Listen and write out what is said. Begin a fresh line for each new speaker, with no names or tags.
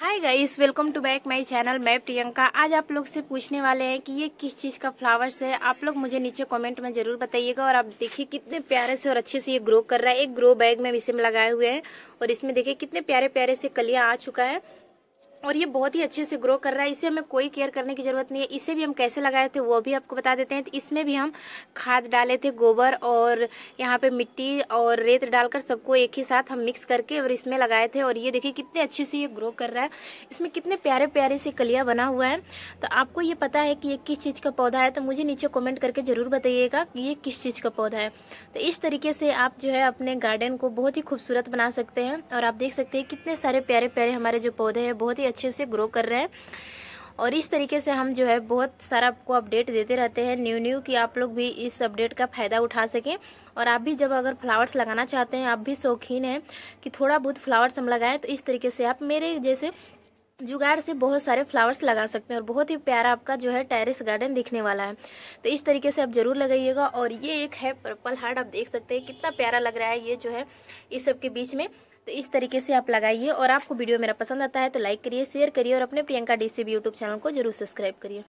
hi guys welcome to back my channel मैं प्रियंका आज आप लोग से पूछने वाले हैं कि ये किस चीज़ का फ्लावर्स है आप लोग मुझे नीचे कमेंट में ज़रूर बताइएगा और आप देखिए कितने प्यारे से और अच्छे से ये ग्रो कर रहा है एक ग्रो बैग में इसे में लगाए हुए हैं और इसमें देखिए कितने प्यारे प्यारे से कलियाँ आ चुका है और ये बहुत ही अच्छे से ग्रो कर रहा है इसे हमें कोई केयर करने की ज़रूरत नहीं है इसे भी हम कैसे लगाए थे वो भी आपको बता देते हैं तो इसमें भी हम खाद डाले थे गोबर और यहाँ पे मिट्टी और रेत डालकर सबको एक ही साथ हम मिक्स करके और इसमें लगाए थे और ये देखिए कितने अच्छे से ये ग्रो कर रहा है इसमें कितने प्यारे प्यारे से कलिया बना हुआ है तो आपको ये पता है कि ये किस चीज़ का पौधा है तो मुझे नीचे कॉमेंट करके ज़रूर बताइएगा कि ये किस चीज़ का पौधा है तो इस तरीके से आप जो है अपने गार्डन को बहुत ही खूबसूरत बना सकते हैं और आप देख सकते हैं कितने सारे प्यारे प्यारे हमारे जो पौधे हैं बहुत ही अच्छे से ग्रो कर रहे हैं और इस तरीके से हम जो है बहुत सारा आपको अपडेट देते रहते हैं न्यू न्यू कि आप लोग भी इस अपडेट का फ़ायदा उठा सकें और आप भी जब अगर फ्लावर्स लगाना चाहते हैं आप भी शौकीन हैं कि थोड़ा बहुत फ्लावर्स हम लगाएं तो इस तरीके से आप मेरे जैसे जुगाड़ से बहुत सारे फ्लावर्स लगा सकते हैं और बहुत ही प्यारा आपका जो है टेरेस गार्डन दिखने वाला है तो इस तरीके से आप जरूर लगाइएगा और ये एक है पर्पल हार्ट आप देख सकते हैं कितना प्यारा लग रहा है ये जो है इस सब के बीच में तो इस तरीके से आप लगाइए और आपको वीडियो मेरा पसंद आता है तो लाइक करिए शेयर करिए और अपने प्रियंका डी यूट्यूब चैनल को जरूर सब्सक्राइब करिए